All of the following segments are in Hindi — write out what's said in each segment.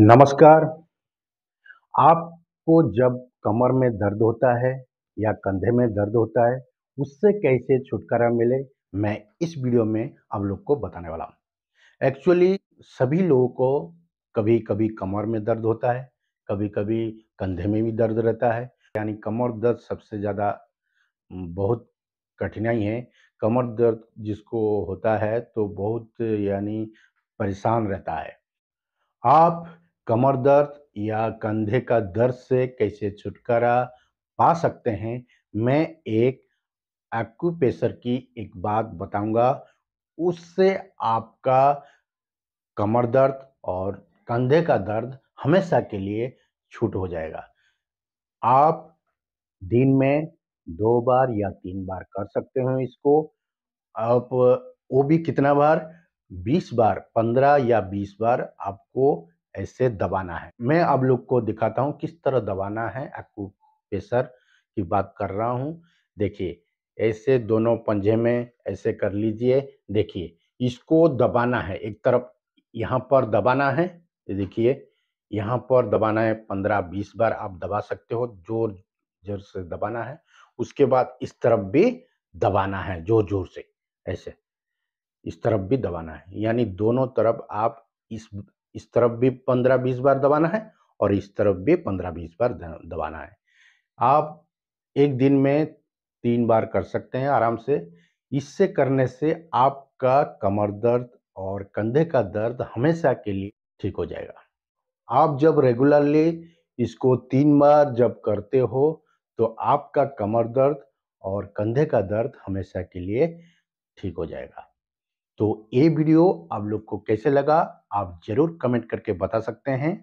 नमस्कार आपको जब कमर में दर्द होता है या कंधे में दर्द होता है उससे कैसे छुटकारा मिले मैं इस वीडियो में आप लोग को बताने वाला हूँ एक्चुअली सभी लोगों को कभी कभी कमर में दर्द होता है कभी कभी कंधे में भी दर्द रहता है यानी कमर दर्द सबसे ज़्यादा बहुत कठिनाई है कमर दर्द जिसको होता है तो बहुत यानी परेशान रहता है आप कमर दर्द या कंधे का दर्द से कैसे छुटकारा पा सकते हैं मैं एक एक्यूप्रेशर की एक बात बताऊंगा उससे आपका कमर दर्द और कंधे का दर्द हमेशा के लिए छूट हो जाएगा आप दिन में दो बार या तीन बार कर सकते हो इसको आप वो भी कितना बार 20 बार 15 या 20 बार आपको ऐसे दबाना है मैं आप लोग को दिखाता हूँ किस तरह दबाना है प्रेशर की बात कर रहा हूँ देखिए ऐसे दोनों पंजे में ऐसे कर लीजिए देखिए इसको दबाना है एक तरफ यहाँ पर दबाना है देखिए यहाँ पर दबाना है पंद्रह बीस बार आप दबा सकते हो जोर जोर से दबाना है उसके बाद इस तरफ भी दबाना है जोर जोर से ऐसे इस तरफ भी दबाना है यानी दोनों तरफ आप इस इस तरफ भी पंद्रह बीस बार दबाना है और इस तरफ भी पंद्रह बीस बार दबाना है आप एक दिन में तीन बार कर सकते हैं आराम से इससे करने से आपका कमर दर्द और कंधे का दर्द हमेशा के लिए ठीक हो जाएगा आप जब रेगुलरली इसको तीन बार जब करते हो तो आपका कमर दर्द और कंधे का दर्द हमेशा के लिए ठीक हो जाएगा तो ये वीडियो आप लोग को कैसे लगा आप ज़रूर कमेंट करके बता सकते हैं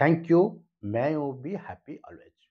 thank you may you be happy always